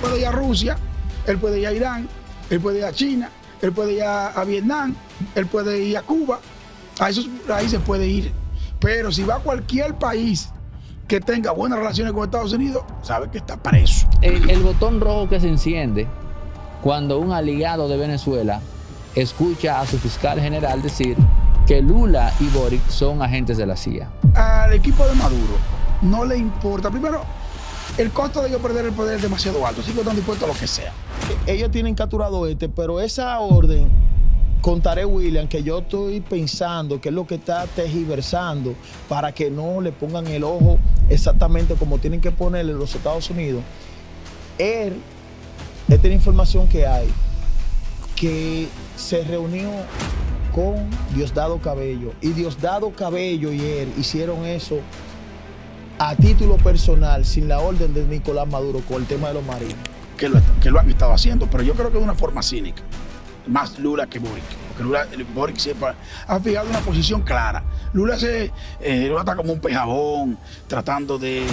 puede ir a Rusia, él puede ir a Irán, él puede ir a China, él puede ir a, Vietnam, él puede ir a Cuba, a esos países puede ir. Pero si va a cualquier país que tenga buenas relaciones con Estados Unidos, sabe que está preso. el botón rojo que se enciende cuando un aliado de Venezuela escucha a su fiscal general decir que Lula y Boric son agentes de la CIA. Al equipo de Maduro no le importa. Primero, el costo de yo perder el poder es demasiado alto, así que están dispuestos a lo que sea. Ellos tienen capturado este, pero esa orden, contaré William, que yo estoy pensando que es lo que está tejiversando para que no le pongan el ojo exactamente como tienen que ponerle los Estados Unidos. Él, esta es la información que hay, que se reunió con Diosdado Cabello y Diosdado Cabello y él hicieron eso a título personal, sin la orden de Nicolás Maduro con el tema de los marinos. Que lo, han estado haciendo, pero yo creo que de una forma cínica. Más Lula que Boric. Porque Boric siempre ha fijado una posición clara. Lula se está eh, como un pejabón, tratando de,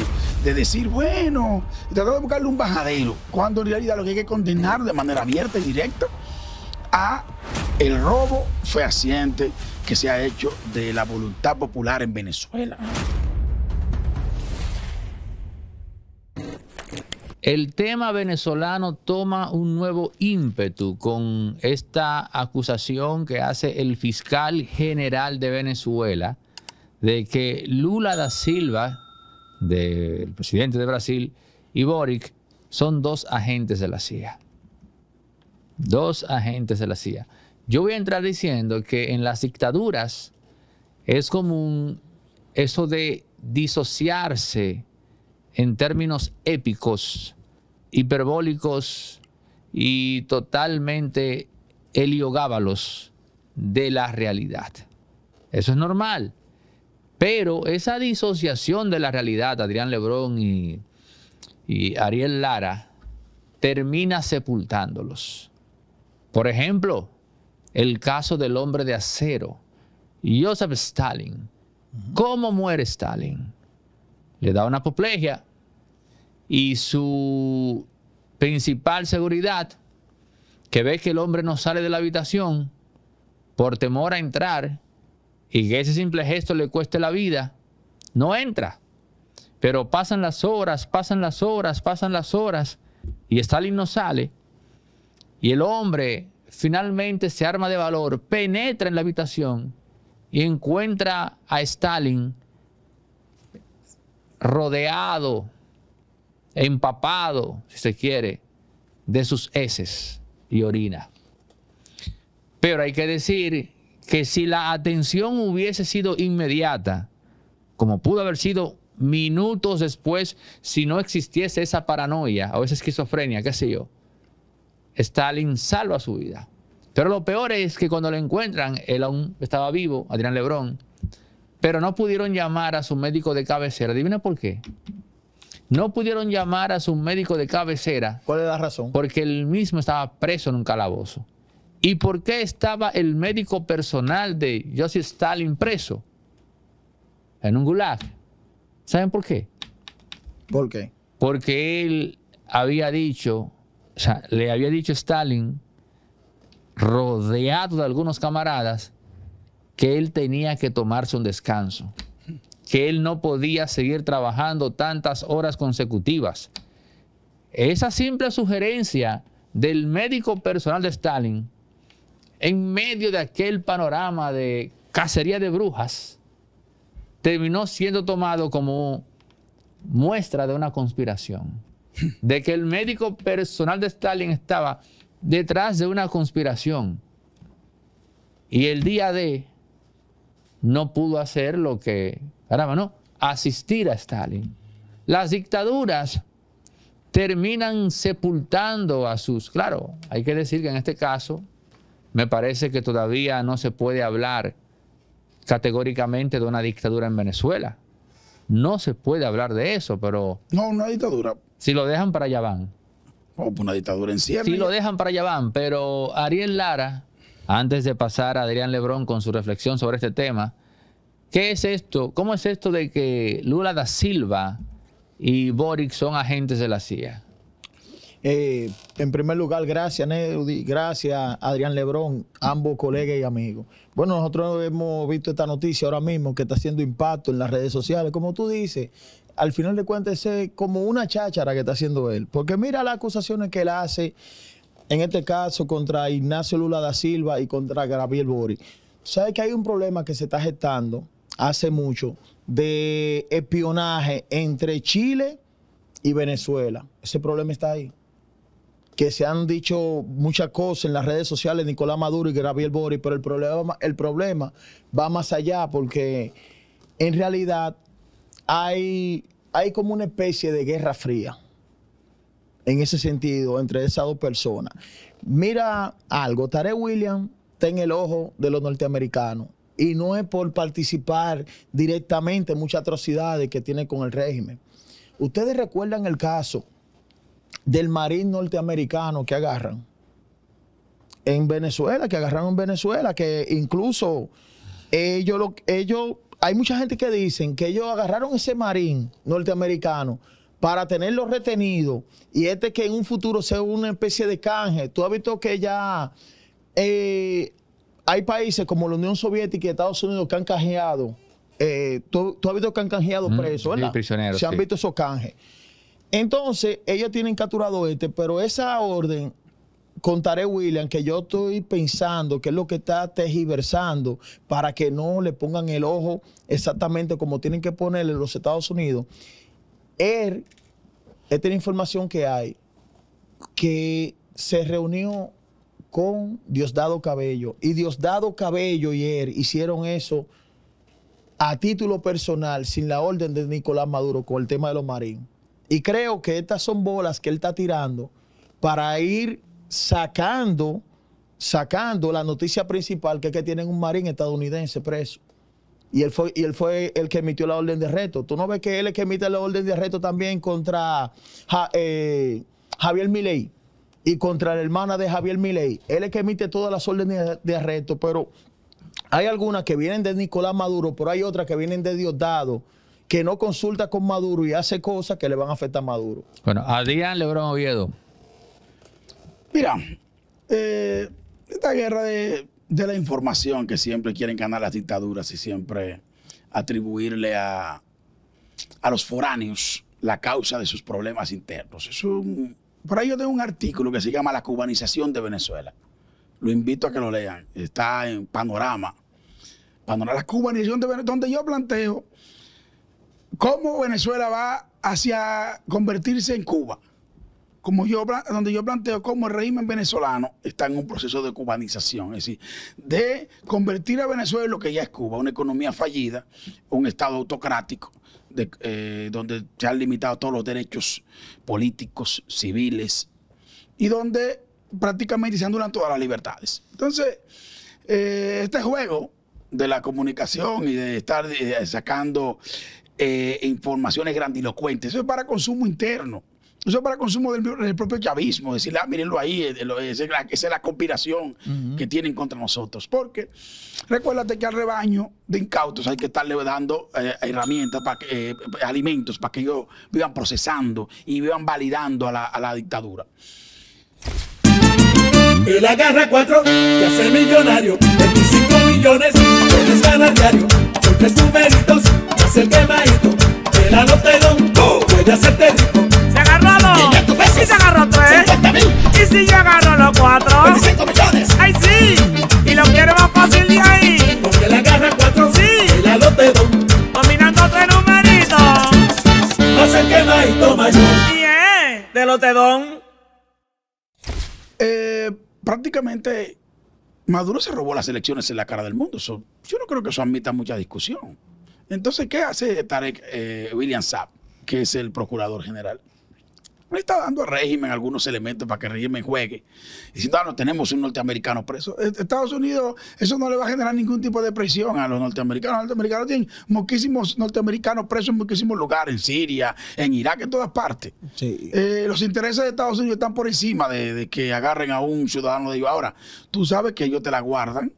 decir, bueno, tratando de buscarle un bajadero, cuando en realidad lo que hay que condenar de manera abierta y directa a el robo fehaciente que se ha hecho de la voluntad popular en Venezuela. El tema venezolano toma un nuevo ímpetu con esta acusación que hace el fiscal general de Venezuela de que Lula da Silva, del presidente de Brasil, y Boric son dos agentes de la CIA. Dos agentes de la CIA. Yo voy a entrar diciendo que en las dictaduras es común eso de disociarse en términos épicos hiperbólicos y totalmente heliogábalos de la realidad. Eso es normal. Pero esa disociación de la realidad, Adrián Lebrón y, Ariel Lara, termina sepultándolos. Por ejemplo, el caso del hombre de acero, Joseph Stalin. ¿Cómo muere Stalin? Le da una apoplegia y su principal seguridad, que ve que el hombre no sale de la habitación por temor a entrar y que ese simple gesto le cueste la vida, no entra. Pero pasan las horas, pasan las horas, pasan las horas y Stalin no sale. Y el hombre finalmente se arma de valor, penetra en la habitación y encuentra a Stalin rodeado empapado, si se quiere, de sus heces y orina. Pero hay que decir que si la atención hubiese sido inmediata, como pudo haber sido minutos después, si no existiese esa paranoia o esa esquizofrenia, qué sé yo, Stalin salva su vida. Pero lo peor es que cuando lo encuentran, él aún estaba vivo, Adrián Lebrón, pero no pudieron llamar a su médico de cabecera. Adivina por qué. No pudieron llamar a su médico de cabecera. ¿Cuál es la razón? Porque él mismo estaba preso en un calabozo. ¿Y por qué estaba el médico personal de Joseph Stalin preso? En un gulag. ¿Saben por qué? ¿Por qué? Porque él había dicho, o sea, le había dicho Stalin, rodeado de algunos camaradas, que él tenía que tomarse un descanso que él no podía seguir trabajando tantas horas consecutivas. Esa simple sugerencia del médico personal de Stalin, en medio de aquel panorama de cacería de brujas, terminó siendo tomado como muestra de una conspiración, de que el médico personal de Stalin estaba detrás de una conspiración. Y el día de no pudo hacer lo que no asistir a Stalin. Las dictaduras terminan sepultando a sus... Claro, hay que decir que en este caso me parece que todavía no se puede hablar categóricamente de una dictadura en Venezuela. No se puede hablar de eso, pero... No, una dictadura. Si lo dejan para allá van. Oh, una dictadura en cierre. Si lo dejan para allá van, pero Ariel Lara, antes de pasar a Adrián Lebrón con su reflexión sobre este tema, ¿Qué es esto? ¿Cómo es esto de que Lula da Silva y Boric son agentes de la CIA? Eh, en primer lugar, gracias Ned. gracias Adrián Lebrón, ambos colegas y amigos. Bueno, nosotros hemos visto esta noticia ahora mismo que está haciendo impacto en las redes sociales. Como tú dices, al final de cuentas es como una cháchara que está haciendo él. Porque mira las acusaciones que él hace, en este caso contra Ignacio Lula da Silva y contra Gabriel Boric. ¿Sabes que hay un problema que se está gestando? hace mucho de espionaje entre Chile y Venezuela. Ese problema está ahí. Que se han dicho muchas cosas en las redes sociales, Nicolás Maduro y Gabriel Boric, pero el problema, el problema va más allá porque en realidad hay, como una especie de guerra fría en ese sentido entre esas dos personas. Mira algo, Tarek William, está en el ojo de los norteamericanos y no es por participar directamente en muchas atrocidades que tiene con el régimen. Ustedes recuerdan el caso del marín norteamericano que agarran en Venezuela, que agarraron en Venezuela, que incluso ellos, ellos, hay mucha gente que dicen que ellos agarraron ese marín norteamericano para tenerlo retenido y este que en un futuro sea una especie de canje. Tú has visto que ya eh, hay países como la Unión Soviética y Estados Unidos que han canjeado, eh, tú, has visto que han canjeado presos, ¿verdad? Prisioneros, Se han visto esos canjes. Entonces, ellos tienen capturado este, pero esa orden, contaré William, que yo estoy pensando que es lo que está tejiversando para que no le pongan el ojo exactamente como tienen que ponerle los Estados Unidos. Él, esta es la información que hay, que se reunió con Diosdado Cabello. Y Diosdado Cabello y él hicieron eso a título personal, sin la orden de Nicolás Maduro, con el tema de los marines. Y creo que estas son bolas que él está tirando para ir sacando, sacando la noticia principal, que es que tienen un marín estadounidense preso. Y él, fue, y él fue el que emitió la orden de reto. ¿Tú no ves que él es el que emite la orden de reto también contra eh, Javier Milei? y contra la hermana de Javier Milei. Él es que emite todas las órdenes de arresto, pero hay algunas que vienen de Nicolás Maduro, pero hay otras que vienen de Diosdado que no consulta con Maduro y hace cosas que le van a afectar a Maduro. Bueno, Adrián Lebrón Oviedo. Mira, eh, esta guerra de, la información que siempre quieren ganar las dictaduras y siempre atribuirle a, a los foráneos la causa de sus problemas internos. Es un por ahí yo tengo un artículo que se llama La cubanización de Venezuela. Lo invito a que lo lean. Está en Panorama. Panorama, la cubanización de Venezuela, donde yo planteo cómo Venezuela va hacia convertirse en Cuba. Como yo, donde yo planteo cómo el régimen venezolano está en un proceso de cubanización, es decir, de convertir a Venezuela en lo que ya es Cuba, una economía fallida, un Estado autocrático, eh, donde se han limitado todos los derechos políticos, civiles, y donde prácticamente se anulan todas las libertades. Entonces, eh, este juego de la comunicación y de estar eh, sacando informaciones grandilocuentes, eso es para consumo interno. Eso para consumo del, propio chavismo, decirle, ah, mírenlo ahí, eh, esa es la, es la conspiración que tienen contra nosotros. Porque recuérdate que al rebaño de incautos hay que estarle dando eh, herramientas, para que, eh, alimentos, para que ellos vivan procesando y vivan validando a la, a la dictadura. Él agarra cuatro y hace millonario. 25 millones puedes ganar diario. Son tres numeritos, hace el quemadito. El puede hacerte rico. ¿Y si yo agarro los cuatro? millones. sí! Y lo quiero más fácil de ahí. Porque le agarra cuatro. Sí. Y la lote dos. Combinando tres numeritos. Hace que yo. toma Bien. De lotedón. Eh, prácticamente Maduro se robó las elecciones en la cara del mundo. yo no creo que eso admita mucha discusión. Entonces, ¿qué hace Tarek eh, William Saab, que es el procurador general? Le está dando al régimen algunos elementos para que el régimen juegue. Diciendo, ah, no tenemos un norteamericano preso. E-, Estados Unidos, eso no le va a generar ningún tipo de presión a los norteamericanos. Los norteamericanos tienen muchísimos norteamericanos presos en muchísimos lugares, en Siria, en Irak, en todas partes. Sí. Eh, los intereses de Estados Unidos están por encima de, de que agarren a un ciudadano de ellos. Ahora, tú sabes que ellos te la guardan,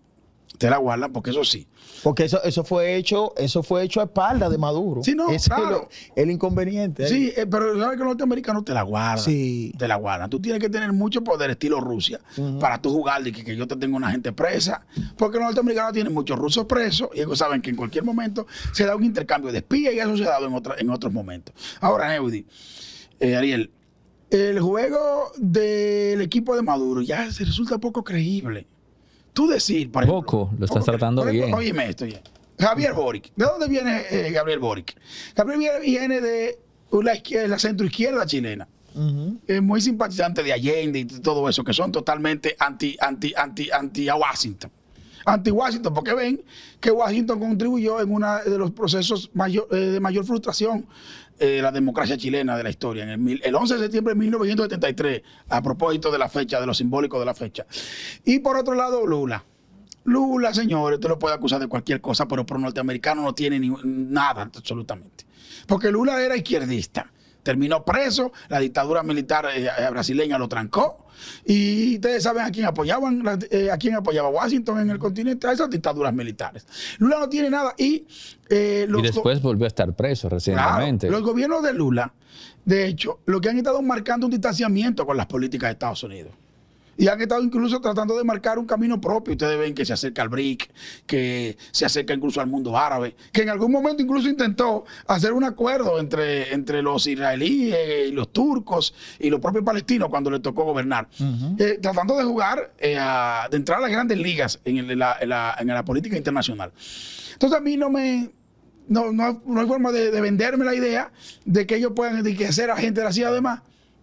te la guardan, porque eso sí, porque eso, eso fue hecho, eso fue hecho a espalda de Maduro. Sí, no, Ese es el, inconveniente. Sí, eh, pero sabes que los norteamericanos te la guardan. Sí. Te la guardan. Tú tienes que tener mucho poder estilo Rusia para tú jugar de que, yo te tengo una gente presa. Porque los norteamericanos tienen muchos rusos presos y ellos saben que en cualquier momento se da un intercambio de espías y eso se ha dado en, otra, en otros momentos. Ahora, Neudi, eh, Ariel, el juego del equipo de Maduro ya se resulta poco creíble tú decir, por ejemplo, Poco, lo estás tratando bien. Óyeme esto. Javier Boric. ¿De dónde viene eh, Gabriel Boric? Gabriel viene de la, la centroizquierda chilena. Es muy simpatizante de Allende y todo eso, que son totalmente anti, anti, anti, anti a Washington. Anti Washington, porque ven que Washington contribuyó en uno de los procesos mayor, eh, de mayor frustración eh, la democracia chilena de la historia, en el, 11 de septiembre de 1973, a propósito de la fecha, de lo simbólico de la fecha. Y por otro lado, Lula. Lula, señores, usted lo puede acusar de cualquier cosa, pero por norteamericano no tiene nada absolutamente. Porque Lula era izquierdista terminó preso, la dictadura militar eh, eh, brasileña lo trancó. Y ustedes saben a quién apoyaban, eh, a quién apoyaba Washington en el continente, a esas dictaduras militares. Lula no tiene nada y... después volvió a estar preso recientemente. los gobiernos de Lula, de hecho, lo que han estado marcando un distanciamiento con las políticas de Estados Unidos y han estado incluso tratando de marcar un camino propio. Ustedes ven que se acerca al BRIC, que se acerca incluso al mundo árabe, que en algún momento incluso intentó hacer un acuerdo entre, entre los israelíes y los turcos y los propios palestinos cuando le tocó gobernar, eh, tratando de jugar, eh, de entrar a las grandes ligas en, la, política internacional. Entonces a mí no me, no, hay forma de, venderme la idea de que ellos puedan enriquecer a gente de la CIA. Además,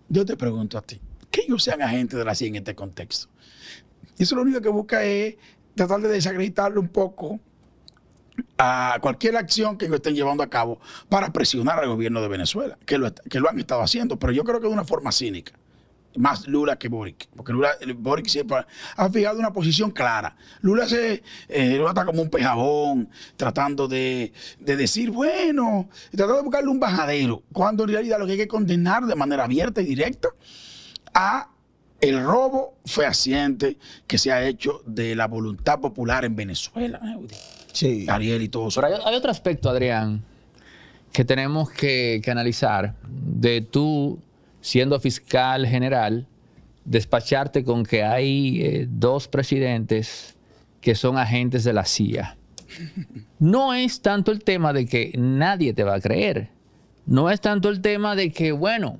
yo te pregunto a ti, que ellos sean agentes de la CIA en este contexto. eso lo único que busca es tratar de desacreditarle un poco a cualquier acción que ellos estén llevando a cabo para presionar al gobierno de Venezuela, que lo, que lo han estado haciendo, pero yo creo que de una forma cínica más Lula que Boric, porque Lula, Boric siempre ha fijado una posición clara. Lula se eh, lo está como un pejabón, tratando de, decir, bueno, tratando de buscarle un bajadero, cuando en realidad lo que hay que condenar de manera abierta y directa a el robo fehaciente que se ha hecho de la voluntad popular en Venezuela. Sí. Ariel y todo eso. hay, otro aspecto, Adrián, que tenemos que, que analizar. De tú, siendo fiscal general, despacharte con que hay eh, dos presidentes que son agentes de la CIA. No es tanto el tema de que nadie te va a creer. No es tanto el tema de que, bueno,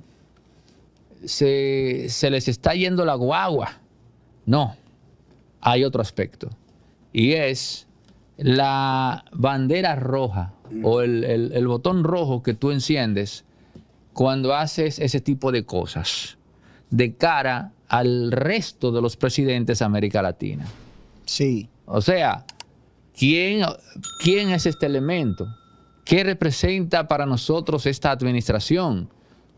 se, les está yendo la guagua. No, hay otro aspecto. Y es la bandera roja o el, botón rojo que tú enciendes cuando haces ese tipo de cosas de cara al resto de los presidentes de América Latina. Sí. O sea, ¿quién, quién es este elemento? ¿Qué representa para nosotros esta administración?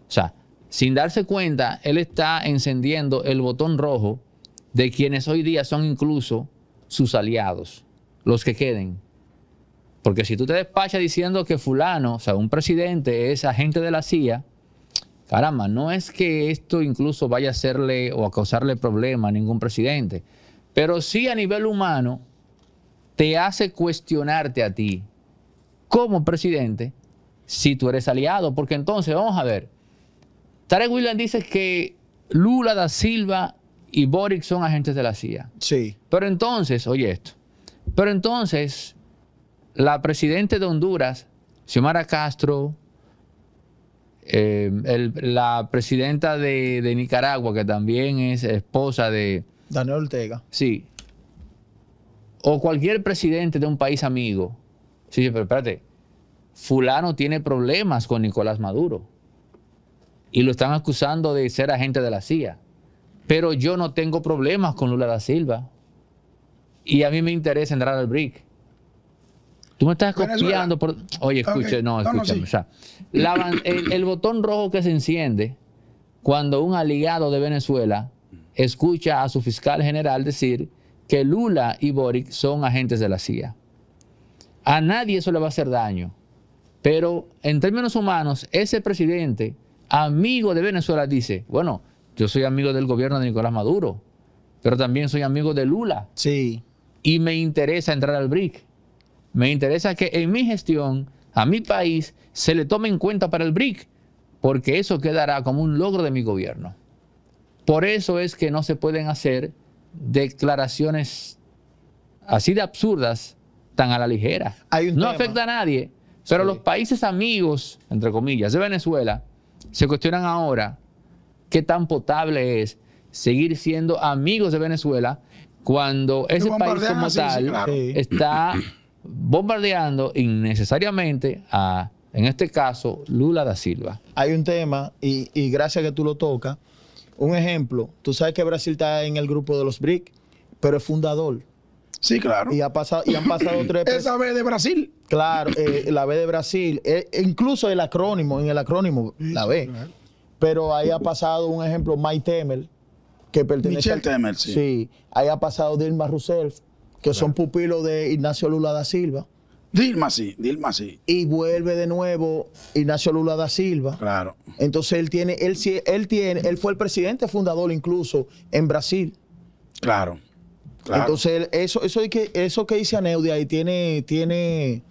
O sea, sin darse cuenta, él está encendiendo el botón rojo de quienes hoy día son incluso sus aliados, los que queden. Porque si tú te despachas diciendo que fulano, o sea, un presidente es agente de la CIA, caramba, no es que esto incluso vaya a hacerle o a causarle problema a ningún presidente, pero sí a nivel humano te hace cuestionarte a ti como presidente si tú eres aliado, porque entonces vamos a ver, Tarek William dice que Lula da Silva y Boric son agentes de la CIA. Sí. Pero entonces, oye esto, pero entonces la presidenta de Honduras, Xiomara Castro, eh, la presidenta de, de, Nicaragua, que también es esposa de... Daniel Ortega. Sí. O cualquier presidente de un país amigo. Sí, pero espérate, fulano tiene problemas con Nicolás Maduro y lo están acusando de ser agente de la CIA. Pero yo no tengo problemas con Lula da Silva y a mí me interesa entrar al BRIC. Tú me estás copiando por... Oye, escuche, no, escúchame. el botón rojo que se enciende cuando un aliado de Venezuela escucha a su fiscal general decir que Lula y Boric son agentes de la CIA. A nadie eso le va a hacer daño. Pero en términos humanos, ese presidente amigo de Venezuela, dice, bueno, yo soy amigo del gobierno de Nicolás Maduro, pero también soy amigo de Lula. Sí. Y me interesa entrar al BRIC. Me interesa que en mi gestión, a mi país, se le tome en cuenta para el BRIC, porque eso quedará como un logro de mi gobierno. Por eso es que no se pueden hacer declaraciones así de absurdas tan a la ligera. no afecta a nadie, pero los países amigos, entre comillas, de Venezuela, se cuestionan ahora qué tan potable es seguir siendo amigos de Venezuela cuando ese país como tal está bombardeando innecesariamente a, en este caso, Lula da Silva. Hay un tema, y, y gracias que tú lo tocas, un ejemplo, tú sabes que Brasil está en el grupo de los BRIC, pero es fundador. Sí, claro. Y, ha pasado, y han pasado tres Esa B de Brasil. Claro, eh, la B de Brasil. Eh, e incluso el acrónimo, en el acrónimo, la B. Pero ahí ha pasado un ejemplo, Mike Temer, que pertenece. Michelle Temer, sí. Sí. Ahí ha pasado Dilma Rousseff, que son pupilos de Ignacio Lula da Silva. Dilma sí, Dilma sí. Y vuelve de nuevo Ignacio Lula da Silva. Claro. Entonces él tiene, él, él tiene, él fue el presidente fundador incluso en Brasil. Claro. Entonces, eso, eso, que, eso que dice Aneudia ahí tiene, tiene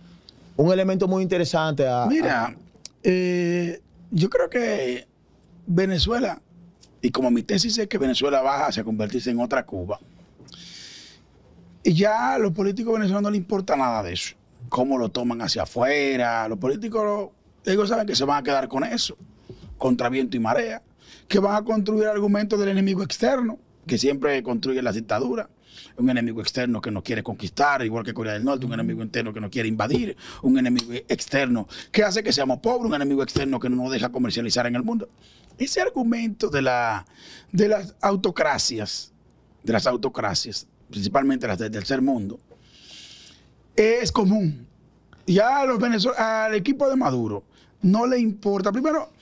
un elemento muy interesante. Mira, eh, yo creo que Venezuela, y como mi tesis es que Venezuela baja a convertirse en otra Cuba, y ya a los políticos venezolanos no les importa nada de eso. Cómo lo toman hacia afuera, los políticos, ellos saben que se van a quedar con eso, contra viento y marea, que van a construir argumentos del enemigo externo, que siempre construye la dictadura un enemigo externo que no quiere conquistar, igual que Corea del Norte, un enemigo interno que no quiere invadir, un enemigo externo que hace que seamos pobres, un enemigo externo que no nos deja comercializar en el mundo. Ese argumento de, la, de las autocracias, de las autocracias, principalmente las del tercer mundo, es común. Ya los al equipo de Maduro no le importa. Primero,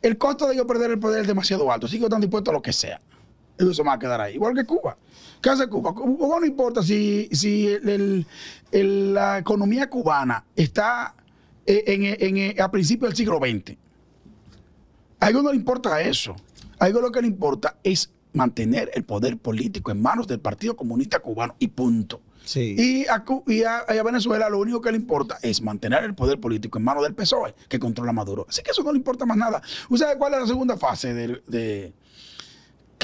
el costo de yo perder el poder es demasiado alto, así que están dispuestos a lo que sea eso va a quedar ahí. Igual que Cuba. ¿Qué hace Cuba? Cuba no importa si, si la economía cubana está eh, eh, a principios del siglo XX. A no le importa eso. A lo que le importa es mantener el poder político en manos del Partido Comunista Cubano y punto. Sí. Y, a, Venezuela lo único que le importa es mantener el poder político en manos del PSOE, que controla Maduro. Así que eso no le importa más nada. ¿Usted sabe cuál es la segunda fase de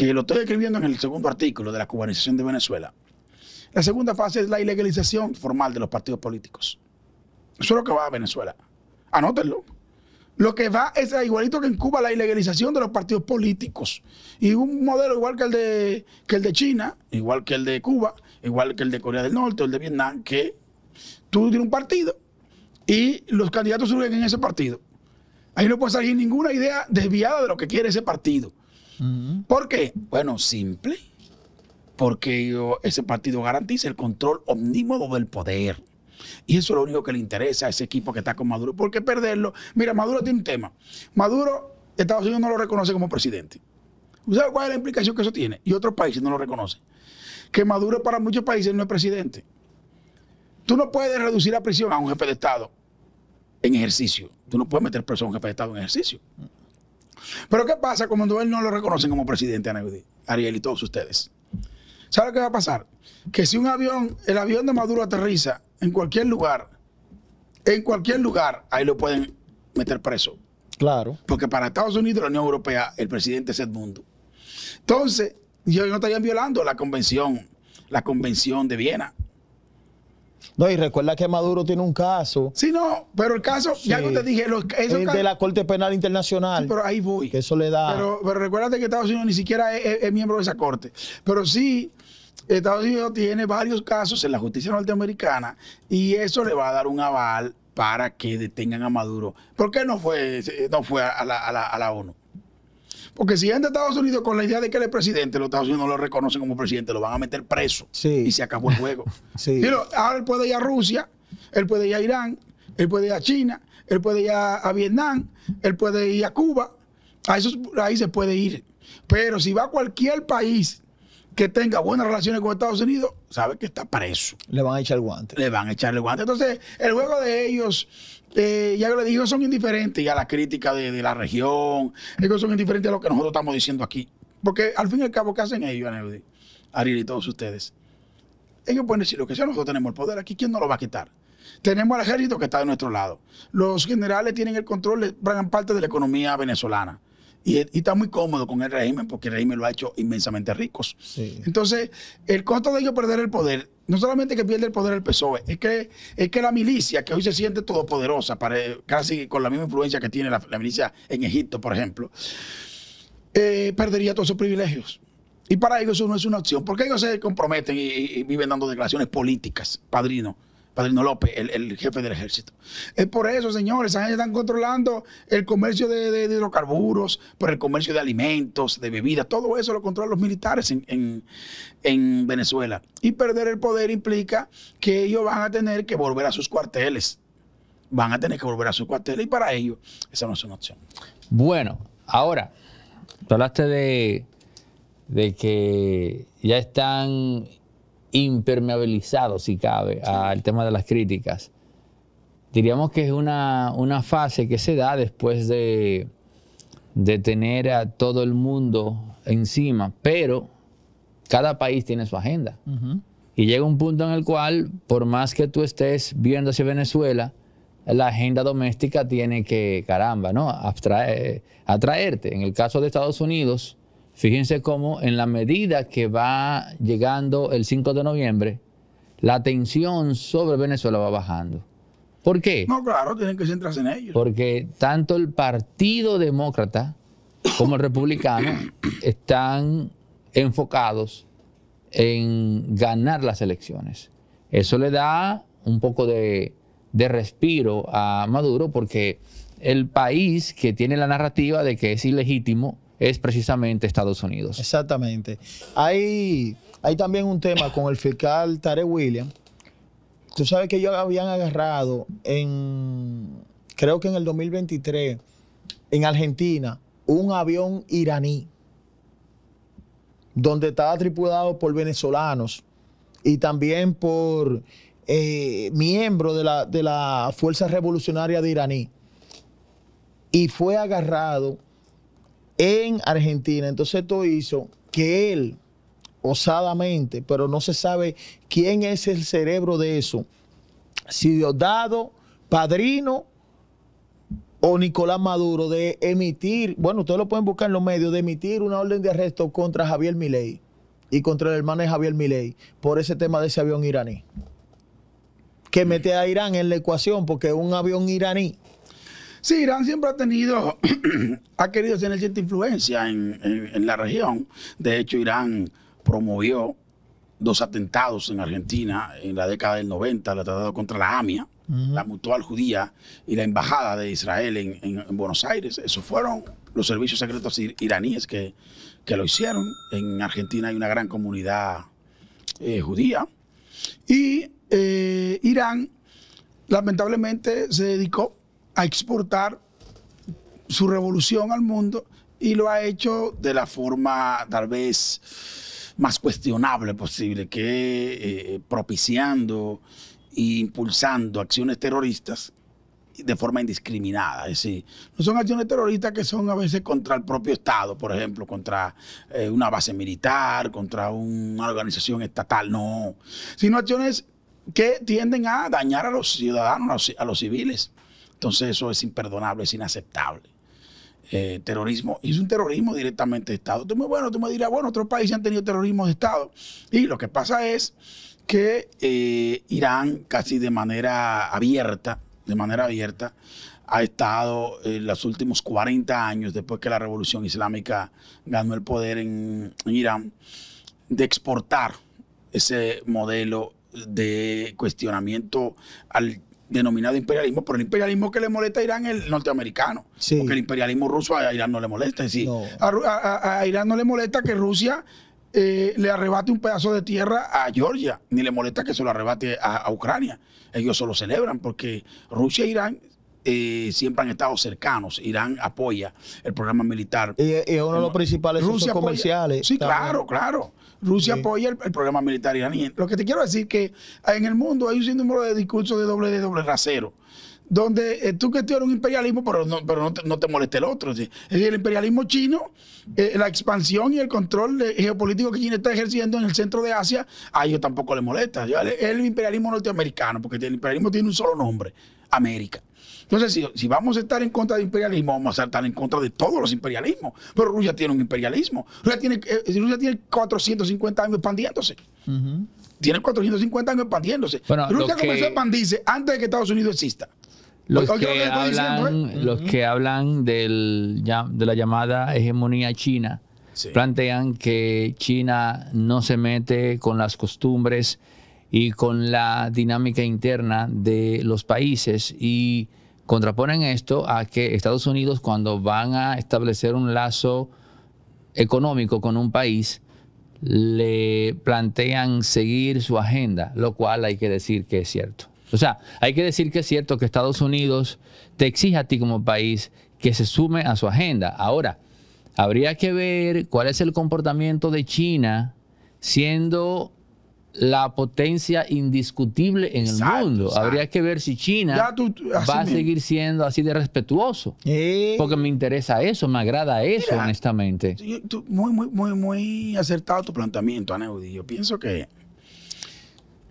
que lo estoy escribiendo en el segundo artículo de la cubanización de Venezuela. La segunda fase es la ilegalización formal de los partidos políticos. Eso es lo que va a Venezuela. Anótenlo. Lo que va es igualito que en Cuba la ilegalización de los partidos políticos. Y un modelo igual que el de, el de China, igual que el de Cuba, igual que el de Corea del Norte o el de Vietnam, que tú tienes un partido y los candidatos surgen en ese partido. Ahí no puede salir ninguna idea desviada de lo que quiere ese partido. ¿Por qué? Bueno, simple. Porque ese partido garantiza el control omnímodo del poder. Y eso es lo único que le interesa a ese equipo que está con Maduro. ¿Por qué perderlo? Mira, Maduro tiene un tema. Maduro, Estados Unidos no lo reconoce como presidente. ¿Usted sabe cuál es la implicación que eso tiene? Y otros países no lo reconocen. Que Maduro para muchos países no es presidente. Tú no puedes reducir la prisión a un jefe de Estado en ejercicio. Tú no puedes meter preso a un jefe de Estado en ejercicio. Pero ¿qué pasa cuando él no lo reconocen como presidente, Ariel y todos ustedes? ¿Sabe qué va a pasar? Que si un avión, el avión de Maduro aterriza en cualquier lugar, en cualquier lugar, ahí lo pueden meter preso. Claro. Porque para Estados Unidos, y la Unión Europea, el presidente es Edmundo. Entonces, ellos no estarían violando la convención, la convención de Viena. No, y recuerda que Maduro tiene un caso. Sí, no, pero el caso, ya que te dije, los, eh, de la Corte Penal Internacional. Sí, pero ahí voy. Que eso le da. Pero, pero recuérdate que Estados Unidos ni siquiera es, miembro de esa corte. Pero sí, Estados Unidos tiene varios casos en la justicia norteamericana y eso le va a dar un aval para que detengan a Maduro. ¿Por qué no fue, no fue a la ONU? Porque si entra a Estados Unidos con la idea de que él es presidente, los Estados Unidos no lo reconocen como presidente, lo van a meter preso. Y se acabó el juego. Pero ahora él puede ir a Rusia, él puede ir a Irán, él puede ir a China, él puede ir a, Vietnam, él puede ir a Cuba. A esos ahí se puede ir. Pero si va a cualquier país que tenga buenas relaciones con Estados Unidos sabe que está preso. Le van a echar el guante. Le van a echar el guante. Entonces, el juego de ellos, eh, ya le digo, son indiferentes y a la crítica de, la región. Ellos son indiferentes a lo que nosotros estamos diciendo aquí. Porque al fin y al cabo, ¿qué hacen ellos, Aneudi, Ariel y todos ustedes? Ellos pueden decir lo que sea, nosotros tenemos el poder aquí, ¿quién nos lo va a quitar? Tenemos al ejército que está de nuestro lado. Los generales tienen el control de gran parte de la economía venezolana. Y, está muy cómodo con el régimen porque el régimen lo ha hecho inmensamente ricos. Entonces, el costo de ellos perder el poder, no solamente que pierde el poder el PSOE, es que, es que la milicia, que hoy se siente todopoderosa, para, casi con la misma influencia que tiene la, milicia en Egipto, por ejemplo, eh, perdería todos sus privilegios. Y para ellos eso no es una opción, porque ellos se comprometen y, y viven dando declaraciones políticas, padrino Padrino López, el, jefe del ejército. Es por eso, señores, están controlando el comercio de, hidrocarburos, por el comercio de alimentos, de bebidas, todo eso lo controlan los militares en, Venezuela. Y perder el poder implica que ellos van a tener que volver a sus cuarteles. Van a tener que volver a sus cuarteles y para ellos esa no es una opción. Bueno, ahora, hablaste de, de que ya están impermeabilizado, si cabe, al tema de las críticas. Diríamos que es una, fase que se da después de, de tener a todo el mundo encima, pero cada país tiene su agenda. Y llega un punto en el cual, por más que tú estés viendo hacia Venezuela, la agenda doméstica tiene que, caramba, ¿no? atraerte. En el caso de Estados Unidos, Fíjense cómo en la medida que va llegando el 5 de noviembre, la tensión sobre Venezuela va bajando. ¿Por qué? No, claro, tienen que centrarse en ellos. Porque tanto el Partido Demócrata como el Republicano están enfocados en ganar las elecciones. Eso le da un poco de, de respiro a Maduro porque el país que tiene la narrativa de que es ilegítimo es precisamente Estados Unidos. Exactamente. Hay, hay también un tema con el fiscal Tarek William. Tú sabes que ellos habían agarrado en, creo que en el 2023, en Argentina, un avión iraní, donde estaba tripulado por venezolanos y también por eh, miembros de la, de la Fuerza Revolucionaria de Iraní. Y fue agarrado en Argentina. Entonces esto hizo que él, osadamente, pero no se sabe quién es el cerebro de eso, si Diosdado, Padrino o Nicolás Maduro, de emitir, bueno, ustedes lo pueden buscar en los medios, de emitir una orden de arresto contra Javier Milei y contra el hermano de Javier Milei por ese tema de ese avión iraní. Que mete a Irán en la ecuación porque un avión iraní Sí, Irán siempre ha tenido, ha querido tener cierta influencia en, la región. De hecho, Irán promovió dos atentados en Argentina en la década del 90, el atentado contra la AMIA, la mutual judía y la embajada de Israel en, Buenos Aires. Esos fueron los servicios secretos iraníes que, lo hicieron. En Argentina hay una gran comunidad eh, judía. Y eh, Irán lamentablemente se dedicó a exportar su revolución al mundo y lo ha hecho de la forma tal vez más cuestionable posible, que eh, propiciando e impulsando acciones terroristas de forma indiscriminada. Es decir, no son acciones terroristas que son a veces contra el propio Estado, por ejemplo, contra eh, una base militar, contra una organización estatal, no, sino acciones que tienden a dañar a los ciudadanos, a los civiles. Entonces eso es imperdonable, es inaceptable. Eh, terrorismo, y es un terrorismo directamente de Estado. Tú me, bueno, tú me dirás, bueno, otros países han tenido terrorismo de Estado. Y lo que pasa es que eh, Irán casi de manera abierta, de manera abierta, ha estado en eh, los últimos 40 años, después que la revolución islámica ganó el poder en, en Irán, de exportar ese modelo de cuestionamiento al denominado imperialismo, pero el imperialismo que le molesta a Irán es el norteamericano, porque el imperialismo ruso a Irán no le molesta, es a, Irán no le molesta que Rusia eh, le arrebate un pedazo de tierra a Georgia, ni le molesta que se lo arrebate a, a Ucrania, ellos solo celebran, porque Rusia e Irán siempre han estado cercanos. Irán apoya el programa militar. es uno de los principales Rusia comerciales. Sí, claro, claro. Rusia apoya el, programa militar iraní. Lo que te quiero decir que en el mundo hay un sinnúmero de discursos de doble de doble rasero donde eh, tú tú en un imperialismo, pero no, pero no te, no moleste el otro. Es decir, el imperialismo chino, eh, la expansión y el control geopolítico que China está ejerciendo en el centro de Asia, a ellos tampoco les molesta. Es el imperialismo norteamericano, porque el imperialismo tiene un solo nombre, América. Entonces, si, vamos a estar en contra del imperialismo, vamos a estar en contra de todos los imperialismos. Pero Rusia tiene un imperialismo. Rusia tiene, eh, tiene 450 años expandiéndose. Tiene 450 años expandiéndose. Rusia comenzó a expandirse antes de que Estados Unidos exista. Los, que, hablan, de la llamada hegemonía china plantean que China no se mete con las costumbres y con la dinámica interna de los países y contraponen esto a que Estados Unidos cuando van a establecer un lazo económico con un país, le plantean seguir su agenda, lo cual hay que decir que es cierto. O sea, hay que decir que es cierto que Estados Unidos te exige a ti como país que se sume a su agenda. Ahora, habría que ver cuál es el comportamiento de China siendo la potencia indiscutible en el mundo. Habría que ver si China va a seguir siendo así de respetuoso. Porque me interesa eso, me agrada eso, honestamente. muy, muy, muy, muy acertado tu planteamiento, Aneudi. Yo pienso que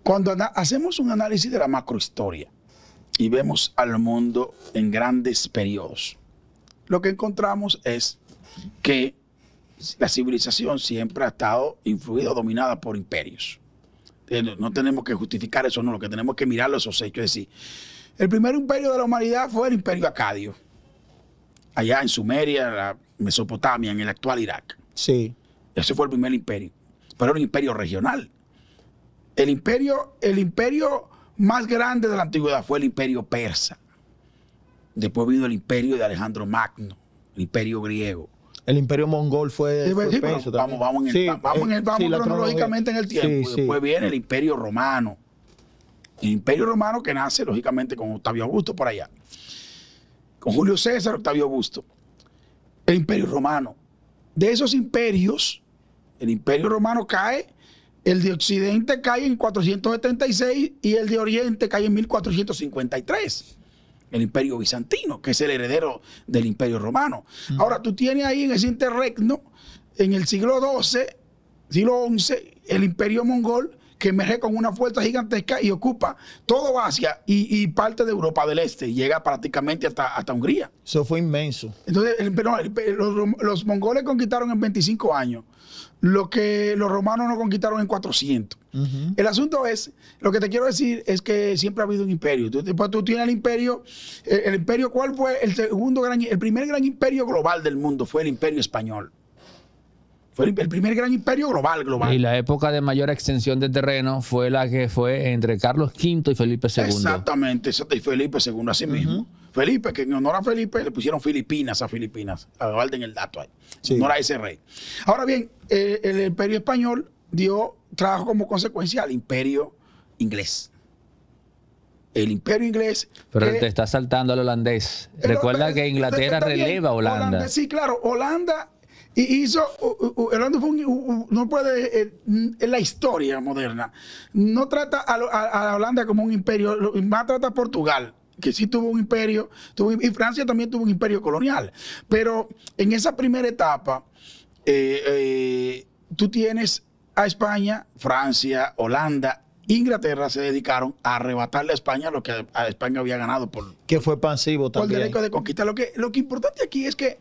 cuando hacemos un análisis de la macrohistoria y vemos al mundo en grandes periodos, lo que encontramos es que la civilización siempre ha estado influida, dominada por imperios. Eh, no tenemos que justificar eso, no, lo que tenemos que mirar los hechos. Es decir, el primer imperio de la humanidad fue el imperio acadio, allá en Sumeria, la Mesopotamia, en el actual Irak. Sí. Ese fue el primer imperio, pero era un imperio regional. El imperio, el imperio más grande de la antigüedad fue el imperio persa. Después vino el imperio de Alejandro Magno, el imperio griego. El imperio mongol fue. Pues, vamos, vamos, en el, vamos, en el, vamos cronológicamente en el tiempo. Después viene el imperio romano. El imperio romano que nace, lógicamente, con Octavio Augusto por allá. Con Julio César, Octavio Augusto. El imperio romano. De esos imperios, el imperio romano cae el de Occidente cae en 476 y el de Oriente cae en 1453 el imperio bizantino, que es el heredero del imperio romano. Ahora tú tienes ahí en ese interregno, en el siglo XII, siglo XI, el imperio mongol que emerge con una fuerza gigantesca y ocupa todo Asia y, parte de Europa del Este, llega prácticamente hasta, Hungría. Eso fue inmenso. Entonces, los, mongoles conquistaron en 25 años lo que los romanos no conquistaron en 400. El asunto es, lo que te quiero decir es que siempre ha habido un imperio. Tú, tienes el imperio, eh, el, imperio, ¿cuál fue el segundo gran, el primer gran imperio global del mundo? Fue el imperio español. Fue el, primer gran imperio global, global. Y la época de mayor extensión de terreno fue la que fue entre Carlos V y Felipe II. Exactamente, y Felipe II, así mismo. Felipe, que en honor a Felipe le pusieron Filipinas a Filipinas. Aguarden el dato ahí. honor a ese rey. Ahora bien, eh, el imperio español dio, trabajo como consecuencia al imperio inglés. El imperio inglés. Pero te está saltando al holandés. Recuerda que Inglaterra releva a Holanda. Sí, claro. Holanda hizo, Holanda fue un, no puede, en eh, mm, la historia moderna, no trata a, Holanda como un imperio, más trata a Portugal que sí tuvo un imperio, y Francia también tuvo un imperio colonial. Pero en esa primera etapa, eh, eh, tú tienes a España, Francia, Holanda, Inglaterra se dedicaron a arrebatarle a España lo que a España había ganado por... Que fue pasivo también. derecho de conquista. Lo que, lo que importante aquí es que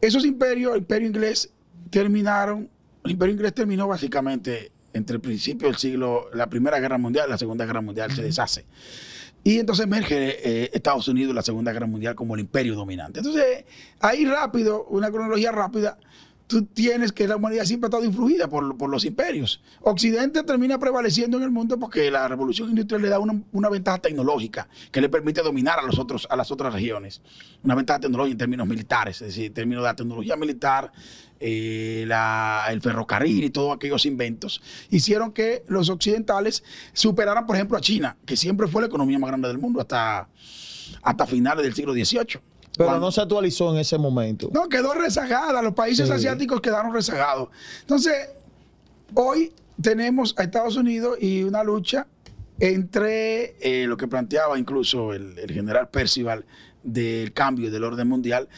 esos imperios, el imperio inglés, terminaron, el imperio inglés terminó básicamente entre el principio del siglo, la Primera Guerra Mundial, la Segunda Guerra Mundial se deshace. Y entonces emerge eh, Estados Unidos, en la Segunda Guerra Mundial, como el imperio dominante. Entonces, ahí rápido, una cronología rápida, tú tienes que la humanidad siempre ha estado influida por, los imperios. Occidente termina prevaleciendo en el mundo porque la revolución industrial le da una, ventaja tecnológica que le permite dominar a, los otros, a las otras regiones. Una ventaja tecnológica en términos militares, es decir, en términos de la tecnología militar, eh, el ferrocarril y todos aquellos inventos, hicieron que los occidentales superaran, por ejemplo, a China, que siempre fue la economía más grande del mundo hasta, hasta finales del siglo XVIII. Pero no se actualizó en ese momento. No, quedó rezagada. Los países asiáticos quedaron rezagados. Entonces, hoy tenemos a Estados Unidos y una lucha entre eh, lo que planteaba incluso el, general Percival del cambio del orden mundial.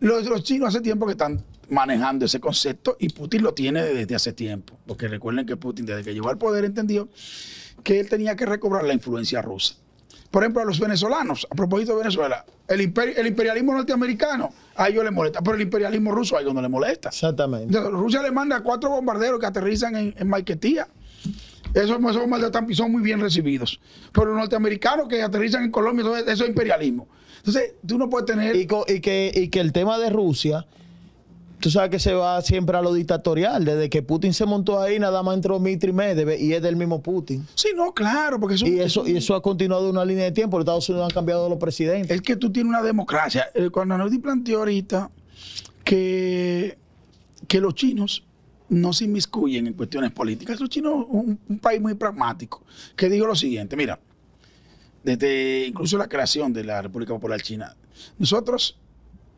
los chinos hace tiempo que están manejando ese concepto y Putin lo tiene desde hace tiempo. Porque recuerden que Putin, desde que llegó al poder, entendió que él tenía que recobrar la influencia rusa por ejemplo, a los venezolanos, a propósito de Venezuela, el, el imperialismo norteamericano, a ellos les molesta, pero el imperialismo ruso a ellos no les molesta. Exactamente. Rusia le manda cuatro bombarderos que aterrizan en, en Maiquetía. Esos, esos bombarderos son muy bien recibidos. Pero los norteamericanos que aterrizan en Colombia, eso es imperialismo. Entonces, tú no puedes tener... que, y que el tema de Rusia tú sabes que se va siempre a lo dictatorial. Desde que Putin se montó ahí, nada más entró Mitri Medvedev y es del mismo Putin. Sí, no, claro, porque eso... Y eso, y eso ha continuado una línea de tiempo. Los Estados Unidos han cambiado los presidentes. Es que tú tienes una democracia. Eh, cuando di planteó ahorita que, que los chinos no se inmiscuyen en cuestiones políticas. Los chinos un, un país muy pragmático, que digo lo siguiente, mira, desde incluso la creación de la República Popular China, nosotros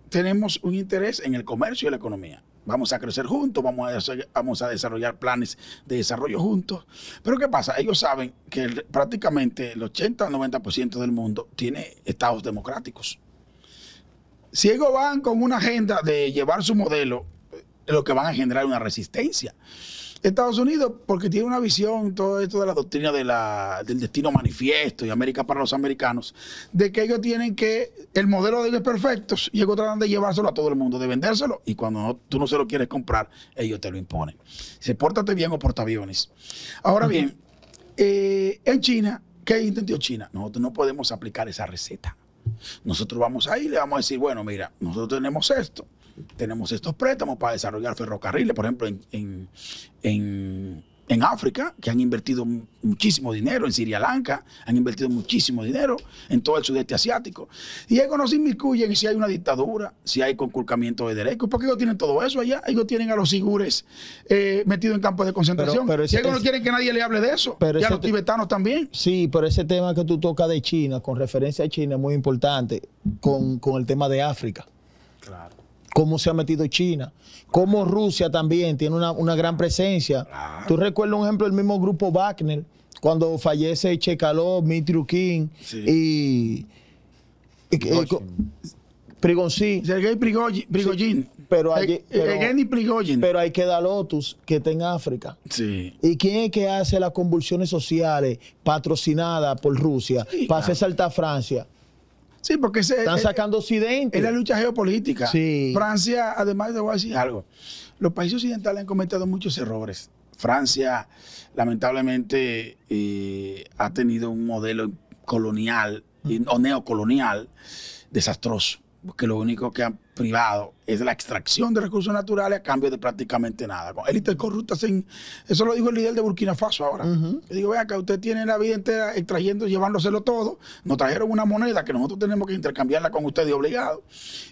tenemos un interés en el comercio y la economía. Vamos a crecer juntos, vamos a, desarrollar planes de desarrollo juntos. Pero ¿qué pasa? Ellos saben que prácticamente el 80 90% del mundo tiene estados democráticos. Si ellos van con una agenda de llevar su modelo, eh, lo que van a generar una resistencia. Estados Unidos, porque tiene una visión, todo esto de la doctrina del destino manifiesto y América para los americanos, de que ellos tienen que, el modelo de ellos es perfecto y ellos tratan de llevárselo a todo el mundo, de vendérselo y cuando tú no se lo quieres comprar, ellos te lo imponen. Se pórtate bien o porta aviones. Ahora bien, eh, en China, ¿qué intentó China? Nosotros no podemos aplicar esa receta. Nosotros vamos ahí y le vamos a decir, bueno, mira, nosotros tenemos esto, tenemos estos préstamos para desarrollar ferrocarriles, por ejemplo, en, en, África, que han invertido muchísimo dinero, en Siria Lanka, han invertido muchísimo dinero, en todo el sudeste asiático. Y ellos no se inmiscuyen si hay una dictadura, si hay conculcamiento de derechos, porque ellos tienen todo eso allá, ellos tienen a los sigures eh, metidos en campos de concentración. Pero, ellos no quieren que nadie le hable de eso, pero y a los tibetanos también. Sí, pero ese tema que tú tocas de China, con referencia a China, es muy importante, con el tema de África. Claro cómo se ha metido China, cómo Rusia también tiene una, gran presencia. Tú recuerdas un ejemplo del mismo grupo Wagner, cuando fallece Chekalov, Mitrukin y, Sergué y Prigogine. pero, eh, eh, pero, hay que dar Lotus que está en África. ¿Y quién es que hace las convulsiones sociales patrocinadas por Rusia para hacer saltar Francia? Sí, porque se, están sacando occidente. Es la lucha geopolítica. Francia, además de voy a decir algo, los países occidentales han cometido muchos errores. Francia, lamentablemente, eh, ha tenido un modelo colonial o neocolonial desastroso porque lo único que han privado es la extracción de recursos naturales a cambio de prácticamente nada. Con élites corruptas, en, eso lo dijo el líder de Burkina Faso ahora. Le digo, vea que usted tiene la vida entera extrayendo, y llevándoselo todo. Nos trajeron una moneda que nosotros tenemos que intercambiarla con ustedes obligado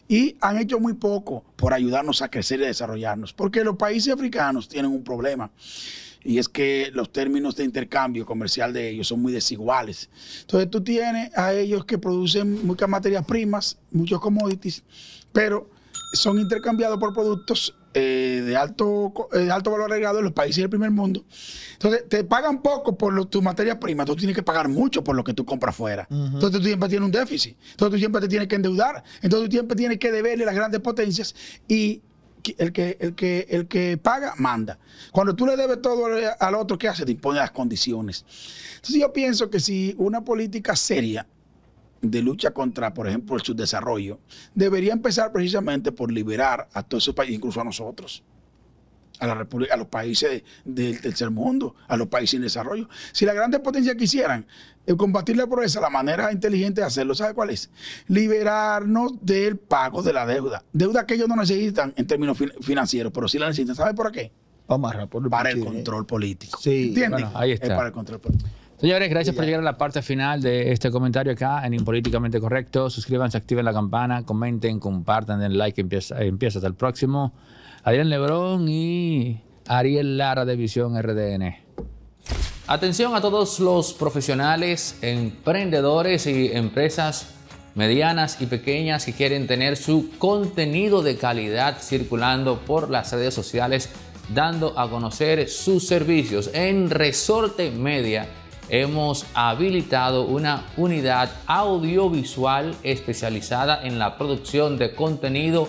Y han hecho muy poco por ayudarnos a crecer y desarrollarnos. Porque los países africanos tienen un problema y es que los términos de intercambio comercial de ellos son muy desiguales. Entonces tú tienes a ellos que producen muchas materias primas, muchos commodities, pero son intercambiados por productos eh, de, alto, eh, alto valor agregado en los países del primer mundo. Entonces, te pagan poco por tus materias primas tú tienes que pagar mucho por lo que tú compras fuera. Entonces, tú siempre tienes un déficit. Entonces, tú siempre te tienes que endeudar. Entonces, tú siempre tienes que deberle a las grandes potencias y el que, el que, el que paga, manda. Cuando tú le debes todo al otro, ¿qué hace? Te impone las condiciones. Entonces yo pienso que si una política seria de lucha contra, por ejemplo, el subdesarrollo, debería empezar precisamente por liberar a todos esos países, incluso a nosotros a, los países del tercer mundo, a los países sin desarrollo. Si las grandes potencias quisieran eh, combatir la pobreza, la manera inteligente de hacerlo, ¿sabe cuál es? Liberarnos del pago de la deuda. Deuda que ellos no necesitan en términos financieros, pero sí la necesitan. ¿Sabe por qué? Para, el, el control político. Sí, ahí está. Señores, gracias por llegar a la parte final de este comentario acá en Impolíticamente Correcto. Suscríbanse, activen la campana, comenten, compartan, den like. Empieza, empieza hasta el próximo. Ariel Lebrón y Ariel Lara de Visión RDN. Atención a todos los profesionales, emprendedores y empresas medianas y pequeñas que quieren tener su contenido de calidad circulando por las redes sociales, dando a conocer sus servicios. En Resorte Media hemos habilitado una unidad audiovisual especializada en la producción de contenido